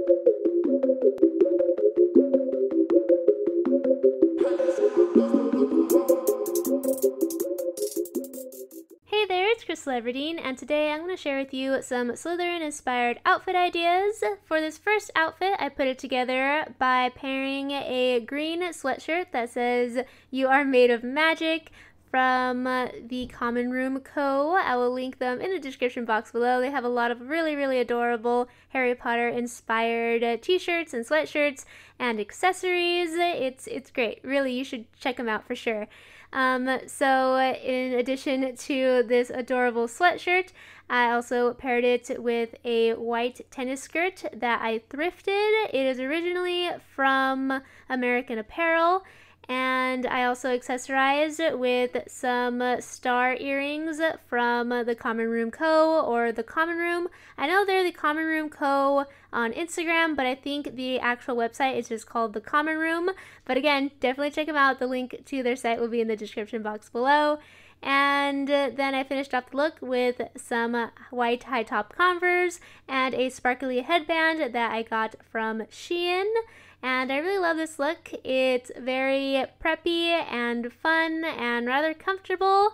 Hey there, it's Chris Leverdine, and today I'm going to share with you some Slytherin inspired outfit ideas. For this first outfit, I put it together by pairing a green sweatshirt that says, You are made of magic, from uh, the Common Room Co. I will link them in the description box below. They have a lot of really, really adorable Harry Potter inspired uh, t-shirts and sweatshirts and accessories. It's it's great. Really, you should check them out for sure. Um, so uh, in addition to this adorable sweatshirt, I also paired it with a white tennis skirt that I thrifted. It is originally from American Apparel and I also accessorized with some star earrings from the Common Room Co. or the Common Room. I know they're the Common Room Co. on Instagram, but I think the actual website is just called the Common Room. But again, definitely check them out. The link to their site will be in the description box below. And then I finished off the look with some white high top Converse and a sparkly headband that I got from Shein and I really love this look. It's very preppy and fun and rather comfortable.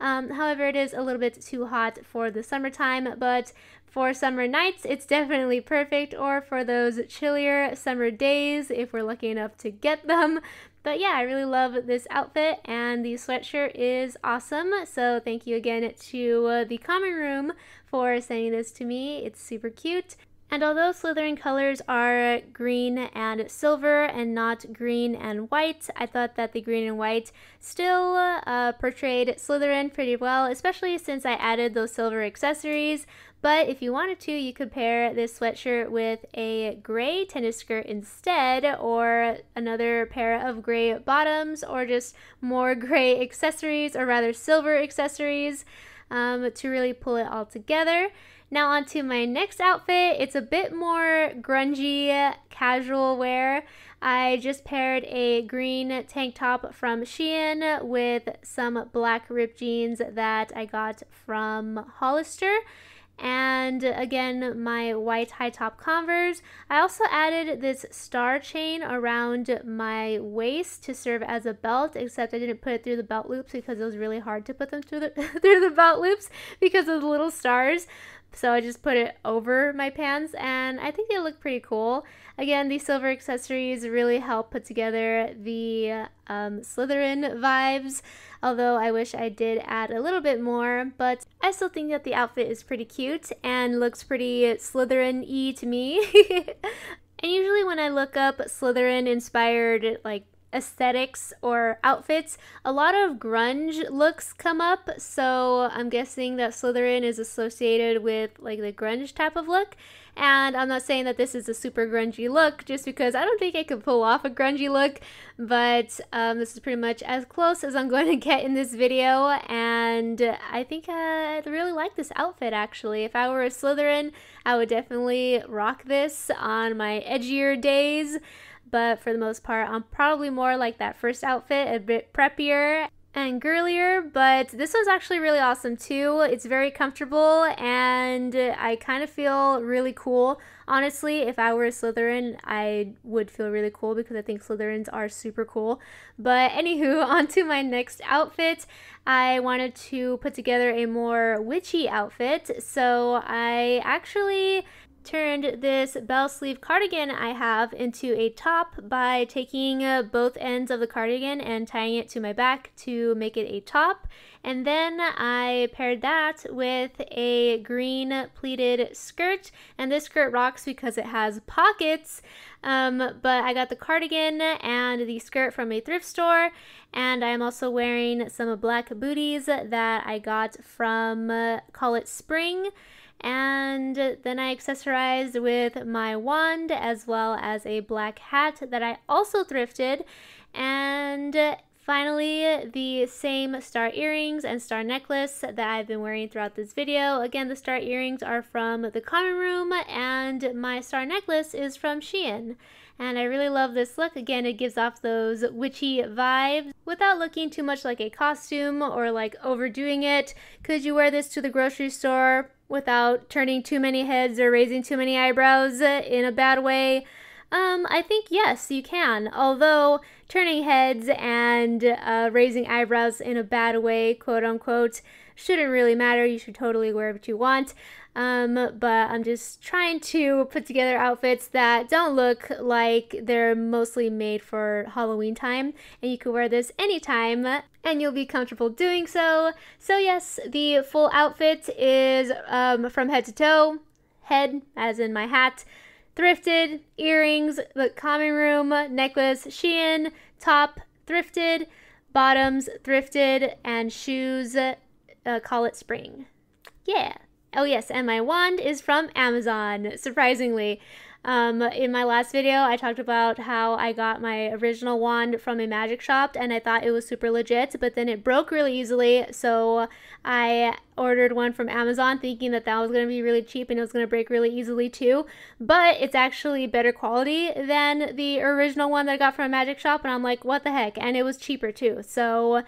Um, however, it is a little bit too hot for the summertime, but for summer nights, it's definitely perfect, or for those chillier summer days if we're lucky enough to get them. But yeah, I really love this outfit, and the sweatshirt is awesome. So, thank you again to uh, the Common Room for sending this to me. It's super cute. And although Slytherin colors are green and silver and not green and white, I thought that the green and white still uh, portrayed Slytherin pretty well, especially since I added those silver accessories. But if you wanted to, you could pair this sweatshirt with a gray tennis skirt instead, or another pair of gray bottoms, or just more gray accessories, or rather silver accessories, um, to really pull it all together. Now on to my next outfit. It's a bit more grungy, casual wear. I just paired a green tank top from Shein with some black ripped jeans that I got from Hollister and again my white high top converse i also added this star chain around my waist to serve as a belt except i didn't put it through the belt loops because it was really hard to put them through the through the belt loops because of the little stars so I just put it over my pants and I think they look pretty cool. Again, these silver accessories really help put together the um, Slytherin vibes, although I wish I did add a little bit more, but I still think that the outfit is pretty cute and looks pretty Slytherin-y to me. and usually when I look up Slytherin-inspired like aesthetics or outfits, a lot of grunge looks come up. So I'm guessing that Slytherin is associated with like the grunge type of look. And I'm not saying that this is a super grungy look just because I don't think I could pull off a grungy look, but um, this is pretty much as close as I'm going to get in this video. And I think I really like this outfit actually. If I were a Slytherin, I would definitely rock this on my edgier days but for the most part, I'm probably more like that first outfit, a bit preppier and girlier, but this one's actually really awesome too. It's very comfortable and I kind of feel really cool. Honestly, if I were a Slytherin, I would feel really cool because I think Slytherins are super cool. But anywho, onto my next outfit. I wanted to put together a more witchy outfit, so I actually turned this bell sleeve cardigan I have into a top by taking uh, both ends of the cardigan and tying it to my back to make it a top. And then I paired that with a green pleated skirt. And this skirt rocks because it has pockets. Um, but I got the cardigan and the skirt from a thrift store. And I'm also wearing some black booties that I got from uh, Call It Spring. And then I accessorized with my wand as well as a black hat that I also thrifted. And Finally, the same star earrings and star necklace that I've been wearing throughout this video. Again, the star earrings are from the common room and my star necklace is from Shein. And I really love this look. Again, it gives off those witchy vibes without looking too much like a costume or like overdoing it. Could you wear this to the grocery store? without turning too many heads or raising too many eyebrows in a bad way? Um, I think yes, you can. Although turning heads and uh, raising eyebrows in a bad way, quote unquote, shouldn't really matter. You should totally wear what you want. Um, but I'm just trying to put together outfits that don't look like they're mostly made for Halloween time, and you can wear this anytime and you'll be comfortable doing so. So, yes, the full outfit is um, from head to toe, head as in my hat, thrifted, earrings, the common room, necklace, Shein, top, thrifted, bottoms, thrifted, and shoes, uh, call it spring. Yeah. Oh, yes, and my wand is from Amazon, surprisingly. Um, in my last video, I talked about how I got my original wand from a magic shop and I thought it was super legit, but then it broke really easily. So I ordered one from Amazon thinking that that was going to be really cheap and it was going to break really easily too. But it's actually better quality than the original one that I got from a magic shop. And I'm like, what the heck? And it was cheaper too. So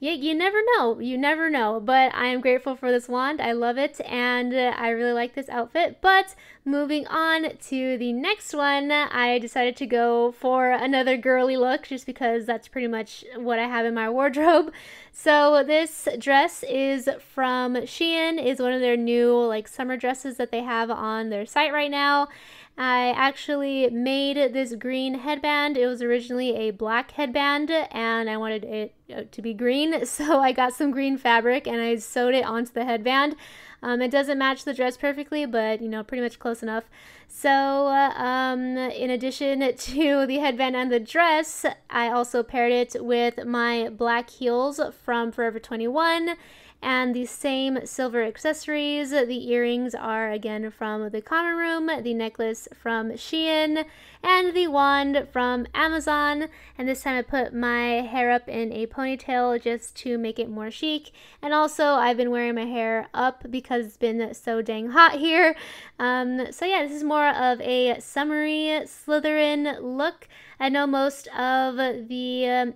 you, you never know. You never know. But I am grateful for this wand. I love it. And I really like this outfit. But moving on to the next one, I decided to go for another girly look just because that's pretty much what I have in my wardrobe. So this dress is from Shein, is one of their new like summer dresses that they have on their site right now. I actually made this green headband. It was originally a black headband and I wanted it uh, to be green. So I got some green fabric and I sewed it onto the headband. Um, it doesn't match the dress perfectly, but you know, pretty much close enough. So, uh, um, in addition to the headband and the dress, I also paired it with my black heels from Forever 21 and the same silver accessories. The earrings are again from the common room, the necklace from Shein, and the wand from Amazon. And this time I put my hair up in a ponytail just to make it more chic. And also I've been wearing my hair up because it's been so dang hot here. Um, so yeah, this is more of a summery Slytherin look. I know most of the um,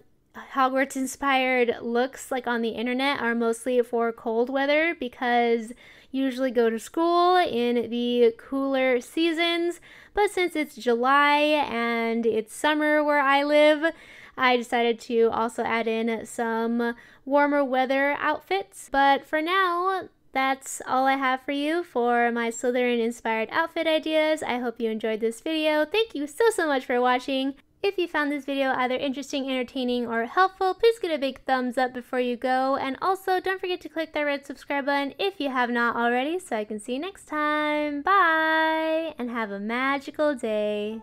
Hogwarts inspired looks like on the internet are mostly for cold weather because you usually go to school in the cooler seasons. But since it's July and it's summer where I live, I decided to also add in some warmer weather outfits. But for now, that's all I have for you for my Slytherin inspired outfit ideas. I hope you enjoyed this video. Thank you so, so much for watching. If you found this video either interesting, entertaining, or helpful, please give it a big thumbs up before you go. And also, don't forget to click that red subscribe button if you have not already, so I can see you next time. Bye, and have a magical day.